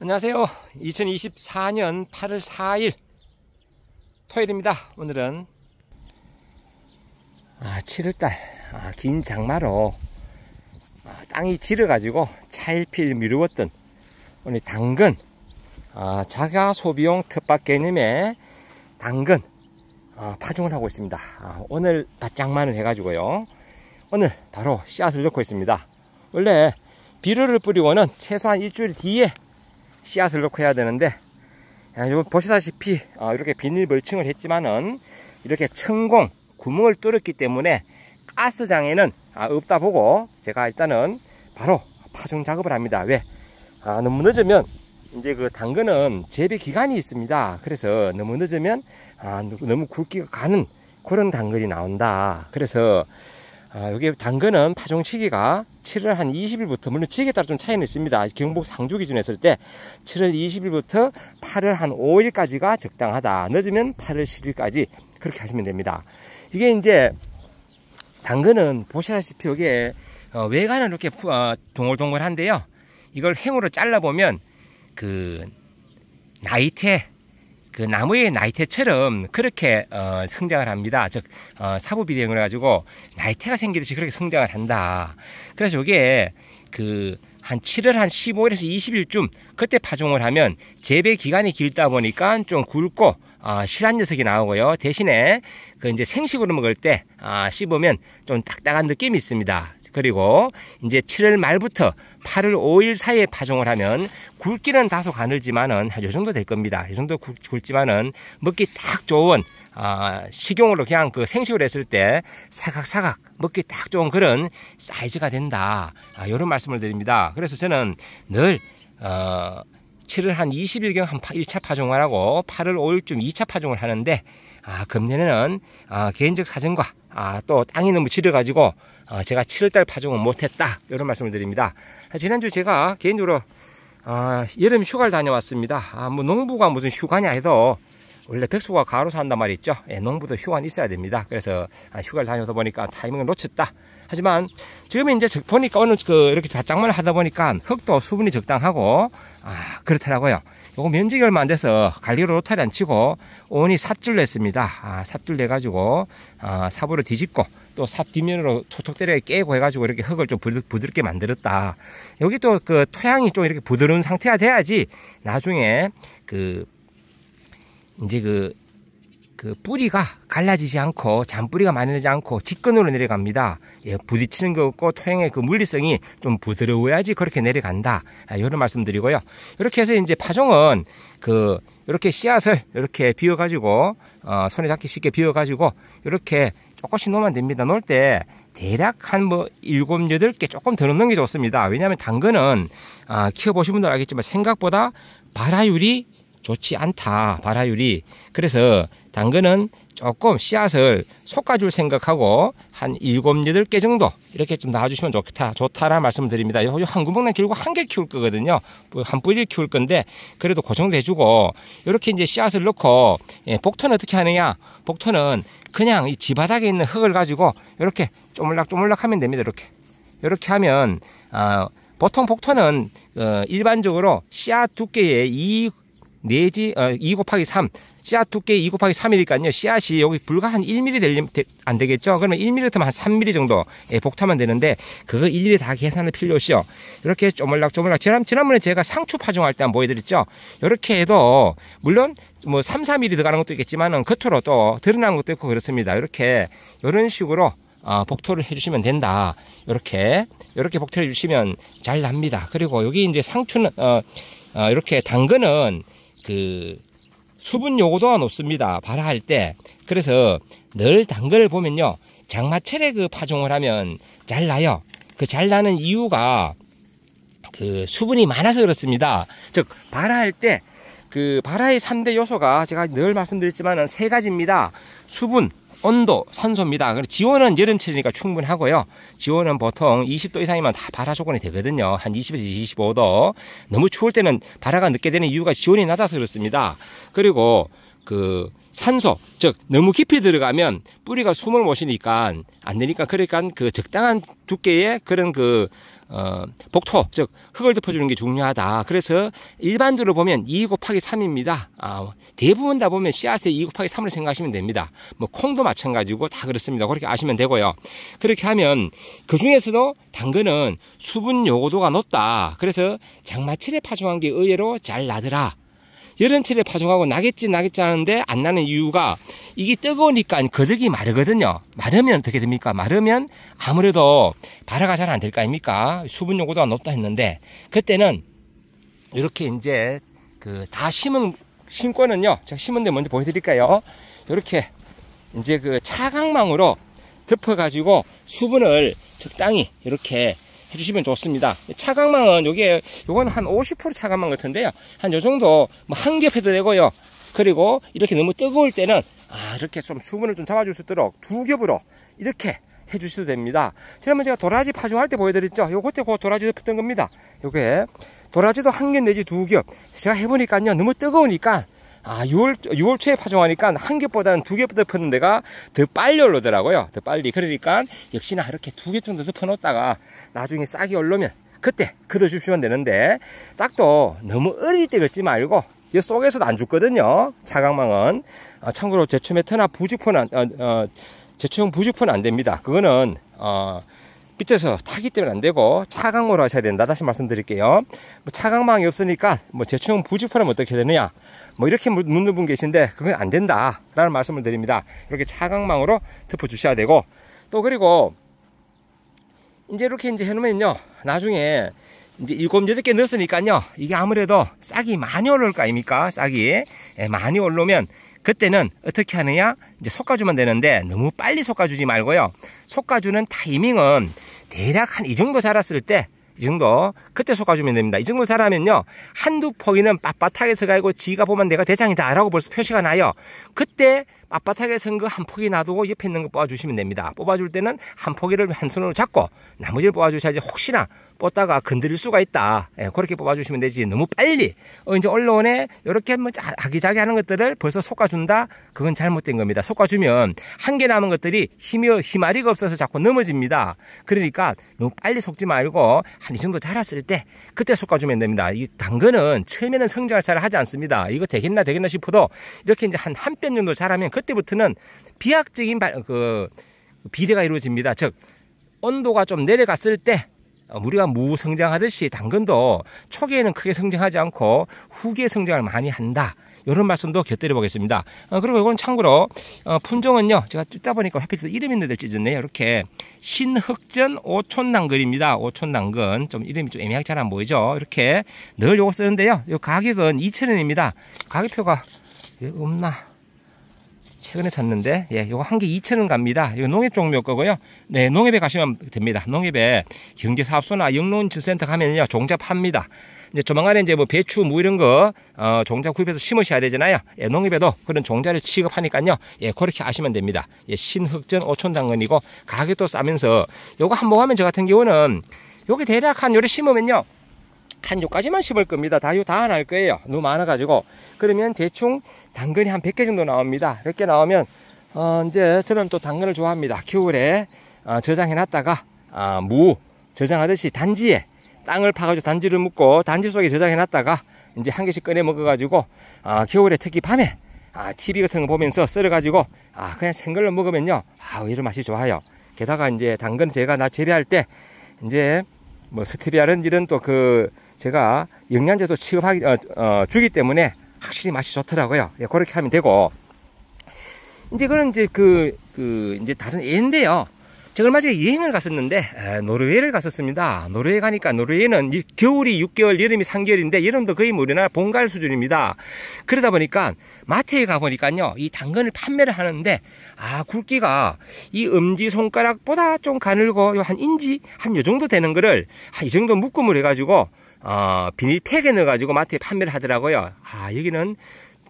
안녕하세요. 2024년 8월 4일 토요일입니다. 오늘은 아, 7월달 아, 긴 장마로 아, 땅이 질어가지고 차일필 미루었던 오늘 당근 아, 자가 소비용 텃밭 개념의 당근 아, 파종을 하고 있습니다. 아, 오늘 바짝만을 해가지고요. 오늘 바로 씨앗을 넣고 있습니다. 원래 비료를 뿌리고는 최소한 일주일 뒤에 씨앗을 넣고 해야 되는데 보시다시피 어, 이렇게 비닐 벌칭을 했지만은 이렇게 천공 구멍을 뚫었기 때문에 가스 장에는 아, 없다 보고 제가 일단은 바로 파종 작업을 합니다. 왜? 아, 너무 늦으면 이제 그 당근은 재배 기간이 있습니다. 그래서 너무 늦으면 아, 너무 굵기가 가는 그런 당근이 나온다. 그래서 아, 여기 당근은 파종치기가 7월 한 20일부터 물론 지역에 따라 좀 차이는 있습니다. 경북 상주 기준 에을때 7월 20일부터 8월 한 5일까지가 적당하다. 늦으면 8월 10일까지 그렇게 하시면 됩니다. 이게 이제 당근은 보시다시피 여기에 어, 외관은 이렇게 어, 동글동글한데요. 이걸 횡으로 잘라보면 그 나이테 그 나무의 나이테처럼 그렇게 어, 성장을 합니다. 즉 어, 사부비대응을 가지고 나이테가 생기듯이 그렇게 성장을 한다. 그래서 이게 그한 7월 한 15일에서 20일쯤 그때 파종을 하면 재배 기간이 길다 보니까 좀 굵고 아, 실한 녀석이 나오고요. 대신에 그 이제 생식으로 먹을 때 아, 씹으면 좀 딱딱한 느낌이 있습니다. 그리고 이제 7월 말부터 8월 5일 사이에 파종을 하면 굵기는 다소 가늘지만은 요 정도 될 겁니다. 이 정도 굵, 굵지만은 먹기 딱 좋은 아, 식용으로 그냥 그 생식을 했을 때 사각사각 먹기 딱 좋은 그런 사이즈가 된다. 아, 이런 말씀을 드립니다. 그래서 저는 늘 어, 7월 한 20일경 한 1차 파종을 하고 8월 5일쯤 2차 파종을 하는데 아, 금년에는 아, 개인적 사정과 아, 또 땅이 너무 지려가지고 아, 제가 7월달 파종은 못했다 이런 말씀을 드립니다. 지난주 제가 개인적으로 아, 여름 휴가를 다녀왔습니다. 아, 뭐 농부가 무슨 휴가냐 해도 원래 백수가 가로 산단 말이 있죠. 예, 농부도 휴가는 있어야 됩니다. 그래서 아, 휴가를 다녀다 보니까 타이밍을 놓쳤다. 하지만 지금 이제 보니까 오늘 그 이렇게 바짝만 하다 보니까 흙도 수분이 적당하고 아 그렇더라고요. 요거 면적이 얼마 안 돼서 관리로 로타리 안 치고 온이 삽질 했습니다 아, 삽질 내가지고 아, 삽으로 뒤집고 또 삽 뒷면으로 톡톡 때려 깨고 해가지고 이렇게 흙을 좀 부드, 럽게 만들었다. 여기 또그 토양이 좀 이렇게 부드러운 상태가 돼야지 나중에 그 이제 그, 그 뿌리가 갈라지지 않고 잔뿌리가 마련되지 않고 직근으로 내려갑니다. 예, 부딪히는 거 없고 토양의 그 물리성이 좀 부드러워야지 그렇게 내려간다. 아, 이런 말씀드리고요. 이렇게 해서 이제 파종은 그 이렇게 씨앗을 이렇게 비워가지고 어, 손에 잡기 쉽게 비워가지고 이렇게 조금씩 놓으면 됩니다. 놓을때 대략 한 뭐 일곱 여덟 개 조금 더 넣는 게 좋습니다. 왜냐하면 당근은 아, 키워보신 분들 알겠지만 생각보다 발화율이 좋지 않다. 발화율이. 그래서 당근은 조금 씨앗을 솎아줄 생각하고 한 일곱 여덟 개 정도 이렇게 좀 놔주시면 좋다 겠 좋다라 말씀 드립니다. 이한 구멍에 길고 한 개 키울 거거든요. 뭐 한 뿌리를 키울 건데 그래도 고정도 그 해주고 이렇게 이제 씨앗을 넣고 예, 복터는 어떻게 하느냐? 복터는 그냥 이 지바닥에 있는 흙을 가지고 이렇게 쪼물락 쪼물락 하면 됩니다. 이렇게 이렇게 하면 아, 보통 복터는 어, 일반적으로 씨앗 두께의 이 내지 네 어, 2 곱하기 3 씨앗 두께 2 곱하기 3이니까요 씨앗이 여기 불과 한 1mm 되려면 안 되겠죠 그러면 1mm 같면한 3mm 정도 예, 복타면 되는데 그거 일일이 다 계산할 필요 없이요 이렇게 쪼물락쪼물락 지난, 지난번에 제가 상추 파종할 때 한번 보여드렸죠 이렇게 해도 물론 뭐 3, 4mm 들어가는 것도 있겠지만은 겉으로 또 드러나는 것도 있고 그렇습니다 이렇게 이런 식으로 어, 복토를 해주시면 된다. 이렇게 이렇게 복토를 해주시면 잘 납니다. 그리고 여기 이제 상추는 어, 어, 이렇게 당근은 그 수분 요구도가 높습니다. 발화할 때. 그래서 늘 단 걸 보면요. 장마철에 그 파종을 하면 잘 나요. 그 잘 나는 이유가 그 수분이 많아서 그렇습니다. 즉 발화할 때 그 발화의 3대 요소가 제가 늘 말씀드렸지만은 세 가지입니다. 수분, 온도, 선소입니다 지온은 여름철이니까 충분하고요. 지온은 보통 20도 이상이면 다 발화 조건이 되거든요. 한 20에서 25도. 너무 추울 때는 발화가 늦게 되는 이유가 지온이 낮아서 그렇습니다. 그리고 그 산소, 즉 너무 깊이 들어가면 뿌리가 숨을 못 쉬니까 안 되니까 그러니까 그 적당한 두께의 그런 그 어, 복토, 즉 흙을 덮어주는 게 중요하다. 그래서 일반적으로 보면 2 곱하기 3입니다. 아, 대부분 다 보면 씨앗에2 곱하기 3을 생각하시면 됩니다. 뭐 콩도 마찬가지고 다 그렇습니다. 그렇게 아시면 되고요. 그렇게 하면 그 중에서도 당근은 수분 요구도가 높다. 그래서 장마철에 파종한 게 의외로 잘 나더라. 여름 철에 파종하고 나겠지 나겠지 하는데 안 나는 이유가 이게 뜨거우니까 거득이 마르거든요. 마르면 어떻게 됩니까? 마르면 아무래도 발화가 잘 안 될 거 아닙니까? 수분 요구도가 높다 했는데 그때는 이렇게 이제 그 다 심은 심고는요. 제가 심은 데 먼저 보여드릴까요? 이렇게 이제 그 차광망으로 덮어가지고 수분을 적당히 이렇게 해주시면 좋습니다. 차광망은 여기에 요건 한 50% 차광망 같은데요. 한 요 정도 뭐 한 겹 해도 되고요. 그리고 이렇게 너무 뜨거울 때는 아 이렇게 좀 수분을 좀 잡아줄 수 있도록 두 겹으로 이렇게 해주셔도 됩니다. 지난번 제가 도라지 파종할 때 보여드렸죠. 요것때그 도라지도 붙던 겁니다. 요게 도라지도 한 겹 내지 두 겹. 제가 해보니까요 너무 뜨거우니까 아 6월 6월 초에 파종하니까 한 개보다는 두 개부터 푸는 데가 더 빨리 얼르더라고요더 빨리. 그러니까 역시나 이렇게 두 개 정도 덮어놓다가 나중에 싹이 얼르면 그때 그어 주시면 되는데 싹도 너무 어릴 때 걷지 말고 얘 속에서도 안 죽거든요. 자각망은 어, 참고로 제초메트나 부직포는 어, 어, 제초형 부직포는 안 됩니다. 그거는 어, 밑에서 타기 때문에 안 되고 차강으로 하셔야 된다 다시 말씀드릴게요 뭐 차강망이 없으니까 뭐 제충 부직포라면 어떻게 되느냐 뭐 이렇게 묻는 분 계신데 그건 안 된다 라는 말씀을 드립니다 이렇게 차강망으로 덮어 주셔야 되고 또 그리고 이제 이렇게 이제 해놓으면요 나중에 이제 일곱 여덟 개 넣었으니까요 이게 아무래도 싹이 많이 올라올 거 아닙니까 싹이 예, 많이 올라오면 그때는 어떻게 하느냐? 이제 솎아주면 되는데 너무 빨리 솎아주지 말고요. 솎아주는 타이밍은 대략 한 이 정도 자랐을 때 이 정도 그때 솎아주면 됩니다. 이 정도 자라면요 한두 포기는 빳빳하게 서가고 지가 보면 내가 대장이다라고 벌써 표시가 나요. 그때 빳빳하게 선 거 한 포기 놔두고 옆에 있는 거 뽑아주시면 됩니다. 뽑아줄 때는 한 포기를 한 손으로 잡고 나머지를 뽑아주셔야지 혹시나 뽑다가 건드릴 수가 있다. 예, 그렇게 뽑아주시면 되지. 너무 빨리 어, 이제 언론에 이렇게 한 뭐 아기자기하는 것들을 벌써 속아준다. 그건 잘못된 겁니다. 속아주면 한 개 남은 것들이 힘이 힘아리가 없어서 자꾸 넘어집니다. 그러니까 너무 빨리 속지 말고 한 이 정도 자랐을 때 그때 속아주면 됩니다. 이 당근은 처음에는 성장을 잘 하지 않습니다. 이거 되겠나 되겠나 싶어도 이렇게 이제 한 한 뼘 정도 자라면 그때부터는 비약적인 발, 그 비례가 이루어집니다. 즉 온도가 좀 내려갔을 때 우리가 어, 무성장하듯이 당근도 초기에는 크게 성장하지 않고 후기에 성장을 많이 한다. 이런 말씀도 곁들여 보겠습니다. 어, 그리고 이건 참고로 어, 품종은요. 제가 뜯다 보니까 하필 이름 있는데 찢었네요. 이렇게 신흑전 오촌당근입니다. 오촌당근 좀 이름이 좀 애매하게 잘 안 보이죠. 이렇게 늘 요거 쓰는데요. 요 가격은 2,000원입니다. 가격표가 예, 없나? 최근에 샀는데 예, 요거 한 개 2,000원 갑니다. 이거 농협 종류 거고요. 네, 농협에 가시면 됩니다. 농협에 경제사업소나 영농지센터 가면요. 종자 팝니다. 이제 조만간에 이제 뭐 배추 뭐 이런 거 어, 종자 구입해서 심으셔야 되잖아요. 예, 농협에도 그런 종자를 취급하니까요. 예, 그렇게 아시면 됩니다. 예, 신흑전 5천 당근이고 가격도 싸면서 요거 한번 하면 저 같은 경우는 요게 대략 한 요래 심으면요. 한 요까지만 씹을 겁니다. 다 요다 안 할 거예요. 너무 많아가지고. 그러면 대충 당근이 한 100개 정도 나옵니다. 100개 나오면, 어, 이제 저는 또 당근을 좋아합니다. 겨울에 어, 저장해놨다가, 아, 무, 저장하듯이 단지에 땅을 파가지고 단지를 묶고 단지 속에 저장해놨다가 이제 한 개씩 꺼내 먹어가지고 아, 겨울에 특히 밤에 아, TV 같은 거 보면서 썰어가지고 아, 그냥 생걸로 먹으면요. 아, 이런 맛이 좋아요. 게다가 이제 당근 제가 나 재배할 때 이제 뭐 스티비아는 이런 또그 제가 영양제도 취급하기 어, 어, 주기 때문에 확실히 맛이 좋더라고요. 예, 그렇게 하면 되고 이제 그런 이제 그, 그 이제 다른 애인데요. 제가 얼마 전에 여행을 갔었는데 에, 노르웨이를 갔었습니다. 노르웨이 가니까 노르웨이는 겨울이 6개월, 여름이 3개월인데 여름도 거의 뭐 우리나라 봄가을 수준입니다. 그러다 보니까 마트에 가보니까요. 이 당근을 판매를 하는데 아 굵기가 이 엄지 손가락보다 좀 가늘고 한 인지 한 요 정도 되는 거를 한이 정도 묶음을 해가지고 어, 비닐팩에 넣어가지고 마트에 판매를 하더라고요. 아 여기는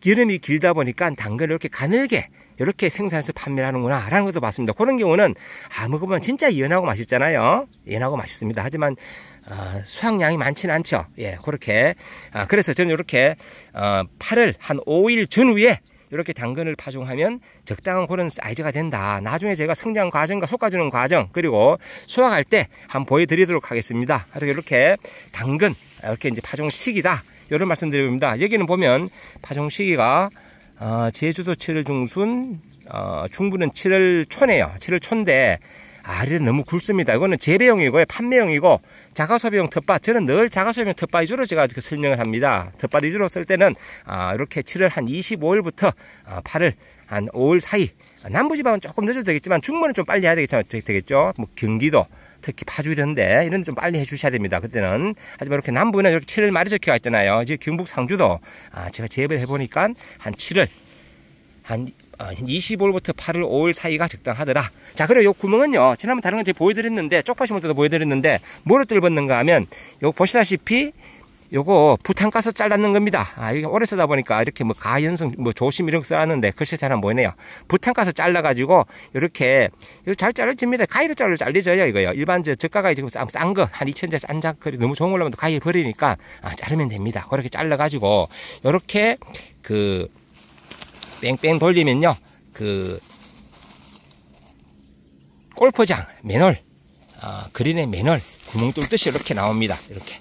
기름이 길다 보니까 당근을 이렇게 가늘게 이렇게 생산해서 판매를 하는구나 라는 것도 봤습니다. 그런 경우는 아 먹으면 진짜 연하고 맛있잖아요. 연하고 맛있습니다. 하지만 어, 수확량이 많지는 않죠. 예, 그렇게 아, 그래서 저는 이렇게 어, 8월 한 5일 전후에 이렇게 당근을 파종하면 적당한 그런 사이즈가 된다. 나중에 제가 성장 과정과 솎아주는 과정 그리고 수확할 때 한번 보여드리도록 하겠습니다. 이렇게 당근 이렇게 이제 파종 시기다. 이런 말씀드립니다. 여기는 보면 파종 시기가 어, 제주도 7월 중순, 어, 중부는 7월 초네요. 7월 초인데 알이 너무 굵습니다. 이거는 재배용이고요. 판매용이고 자가소비용 텃밭. 저는 늘 자가소비용 텃밭 위주로 제가 설명을 합니다. 텃밭 위주로 쓸 때는 아, 이렇게 7월 한 25일부터 8월 아, 한 5월 사이 아, 남부지방은 조금 늦어도 되겠지만 중부는 좀 빨리 해야 되겠죠. 뭐 경기도 특히 파주 이런데 이런 좀 빨리 해주셔야 됩니다. 그때는 하지만 이렇게 남부는 이렇게 7월 말에 적혀 있잖아요. 이제 경북 상주도 아, 제가 재배를 해보니까 한 7월 한 25일부터 어, 8월 5일 사이가 적당하더라. 자, 그리고 요 구멍은요. 지난번 다른 건 제가 보여드렸는데, 쪽파 심을 때도 보여드렸는데, 뭐로 뚫었는가 하면, 요 보시다시피, 요거 부탄가스 잘랐는 겁니다. 아, 이게 오래 쓰다 보니까 이렇게 뭐 가연성, 뭐 조심 이런 거 써놨는데, 글씨 잘 안 보이네요. 부탄가스 잘라가지고, 요렇게, 잘자라집니다 가위로 잘라 잘리져요, 이거요. 일반 저 저가가 지금 싼, 싼 거, 한2 0원짜리싼 작, 너무 좋은 걸로 하면 가위 버리니까, 아, 자르면 됩니다. 그렇게 잘라가지고, 요렇게, 그, 뺑뺑 돌리면요. 그 골프장 맨홀 아, 그린의 맨홀 구멍 뚫듯이 이렇게 나옵니다. 이렇게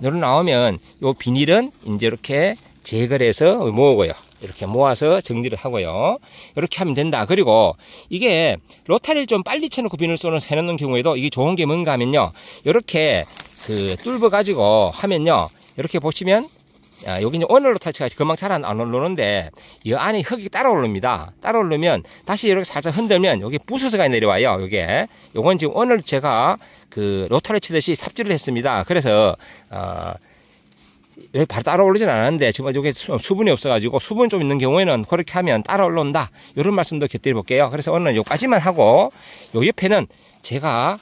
이렇게 나오면 요 비닐은 이제 이렇게 제거를 해서 모으고요. 이렇게 모아서 정리를 하고요. 이렇게 하면 된다. 그리고 이게 로타리를 좀 빨리 쳐놓고 비닐 쏘는 해놓는 경우에도 이게 좋은 게 뭔가 하면요. 이렇게 그 뚫어 가지고 하면요. 이렇게 보시면 아, 여기 이제 오늘로 탈취가 금방 잘 안 올르는데 이 안에 흙이 따라 올릅니다. 따라 올르면 다시 이렇게 살짝 흔들면 여기 부스스가 내려와요. 이게 요건 지금 오늘 제가 그 로타를 치듯이 삽질을 했습니다. 그래서 어, 여기 바로 따라 올리진 않았는데 지금 여기 수분이 없어가지고 수분 좀 있는 경우에는 그렇게 하면 따라 올라온다 이런 말씀도 곁들여볼게요 그래서 오늘은 요까지만 하고 요 옆에는 제가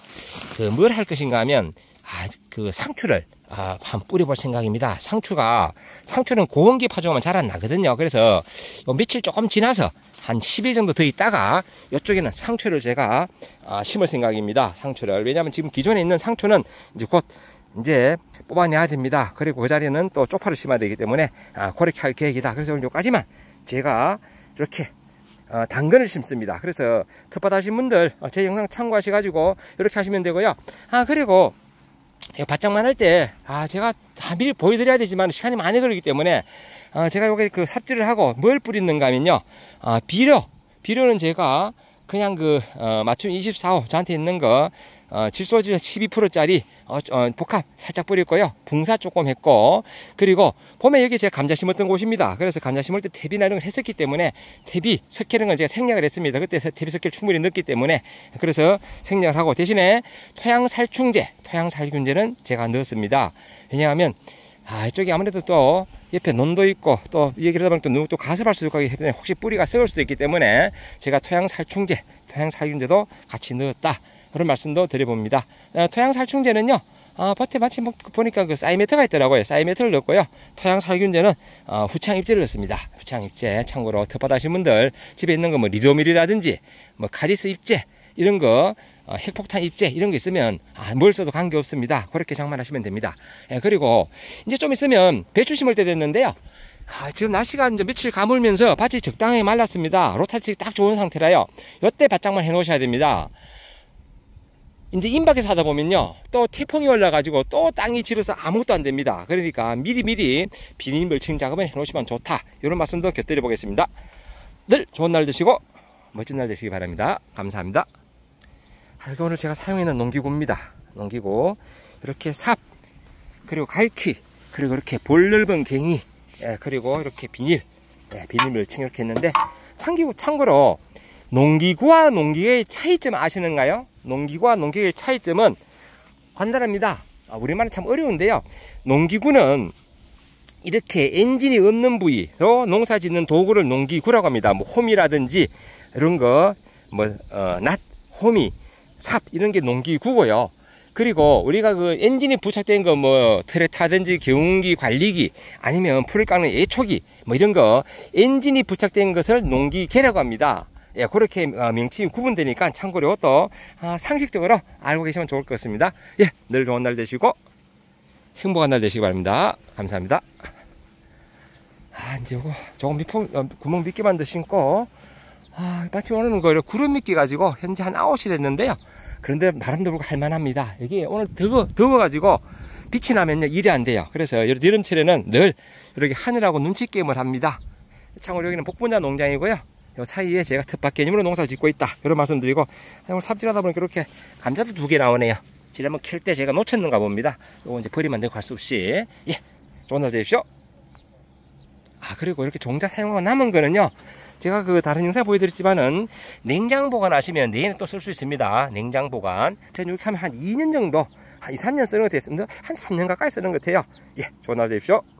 그 뭘 할 것인가 하면 아그 상추를 아, 밤 뿌려볼 생각입니다. 상추가 상추는 고온기 파종하면 잘 안 나거든요. 그래서 요 며칠 조금 지나서 한 10일 정도 더 있다가 이쪽에는 상추를 제가 아, 심을 생각입니다. 상추를 왜냐하면 지금 기존에 있는 상추는 이제 곧 이제 뽑아내야 됩니다. 그리고 그 자리는 또 쪽파를 심어야 되기 때문에 아, 그렇게 할 계획이다. 그래서 오늘 여기까지만 제가 이렇게 어, 당근을 심습니다. 그래서 텃밭 하신 분들 어, 제 영상 참고하셔가지고 이렇게 하시면 되고요. 아 그리고 바짝만 할 때 아 제가 다 미리 보여드려야 되지만 시간이 많이 걸리기 때문에 어, 제가 여기 그 삽질을 하고 뭘 뿌리는가 하면요 아 비료 비료는 제가 그냥 그 어, 맞춤 24호 저한테 있는 거 어, 질소질 12%짜리 어, 어, 복합 살짝 뿌릴거예요봉사 조금 했고 그리고 봄에 여기 제가 감자 심었던 곳입니다. 그래서 감자 심을 때 퇴비나 이런 걸 했었기 때문에 퇴비 석회는건 제가 생략을 했습니다. 그때 퇴비 섞일 충분히 넣었기 때문에 그래서 생략을 하고 대신에 토양살충제, 토양살균제는 제가 넣었습니다. 왜냐하면 아, 이쪽이 아무래도 또 옆에 논도 있고 또 얘기하다 보면 또 누구 또 가스발수족하기 때문에 혹시 뿌리가 썩을 수도 있기 때문에 제가 토양살충제, 토양살균제도 같이 넣었다. 그런 말씀도 드려봅니다. 아, 토양살충제는요. 아, 밭에 마침 보니까 그사이메트가 있더라고요. 사이메트를 넣었고요. 토양 살균제는 어, 아, 후창 입제를 넣습니다. 후창 입제 참고로 텃밭 하신 분들 집에 있는 거 뭐 리도밀이라든지 뭐 카리스 뭐 입제 이런 거 어, 핵폭탄 입재 이런 게 있으면 아, 뭘 써도 관계없습니다. 그렇게 장만하시면 됩니다. 예, 그리고 이제 좀 있으면 배추 심을 때 됐는데요. 아, 지금 날씨가 이제 며칠 가물면서 밭이 적당히 말랐습니다. 로타치 딱 좋은 상태라요. 이때 바짝만 해놓으셔야 됩니다. 이제 임박에서 하다 보면요. 또 태풍이 올라가지고 또 땅이 지려서 아무것도 안 됩니다. 그러니까 미리미리 비닐 멀칭 작업을 해놓으시면 좋다. 이런 말씀도 곁들여 보겠습니다. 늘 좋은 날 되시고 멋진 날 되시기 바랍니다. 감사합니다. 이거 오늘 제가 사용해는 농기구입니다. 농기구 이렇게 삽 그리고 갈퀴 그리고 이렇게 볼 넓은 갱이 예, 그리고 이렇게 비닐 예, 비닐 멸칭 이렇게 했는데 참기구 참고로 농기구와 농기의 차이점 아시는가요? 농기구와 농기계의 차이점은 간단합니다. 아, 우리말은 참 어려운데요. 농기구는 이렇게 엔진이 없는 부위로 농사 짓는 도구를 농기구라고 합니다. 뭐 홈이라든지 이런 거, 뭐, 어, 낫, 홈이, 삽 이런 게 농기구고요. 그리고 우리가 그 엔진이 부착된 거뭐 트레타든지 경운기 관리기 아니면 풀을 깎는 예초기 뭐 이런 거 엔진이 부착된 것을 농기계라고 합니다. 예, 그렇게 어, 명칭이 구분되니까 참고로 또 어, 상식적으로 알고 계시면 좋을 것 같습니다. 예, 늘 좋은 날 되시고 행복한 날 되시기 바랍니다. 감사합니다. 아, 이제 이거 조금 밑 어, 구멍 밑게만 더신 거. 아, 마침 오늘은 그 구름이 끼가지고 현재 한 9시 됐는데요. 그런데 나름대로 할만합니다. 여기 오늘 더워, 더워가지고 빛이 나면요 일이 안 돼요. 그래서 여름철에는 늘 이렇게 하늘하고 눈치 게임을 합니다. 참고로 여기는 복분자 농장이고요. 요 사이에 제가 텃밭개념으로 농사를 짓고 있다. 이런 말씀드리고 오늘 삽질하다 보니까 이렇게 감자도 두 개 나오네요. 지난번 캘때 제가 놓쳤는가 봅니다. 요거 이제 버리면 안 되고 갈 수 없이 예, 좋은 하루 되십시오. 아 그리고 이렇게 종자 사용하고 남은 거는요 제가 그 다른 영상 보여드렸지만은 냉장 보관하시면 내년에 또쓸 수 있습니다 냉장 보관 저는 이렇게 하면 한 2년 정도 한 2, 3년 쓰는 것 같습니다 한 3년 가까이 쓰는 것 같아요 예 좋은 하루 되십시오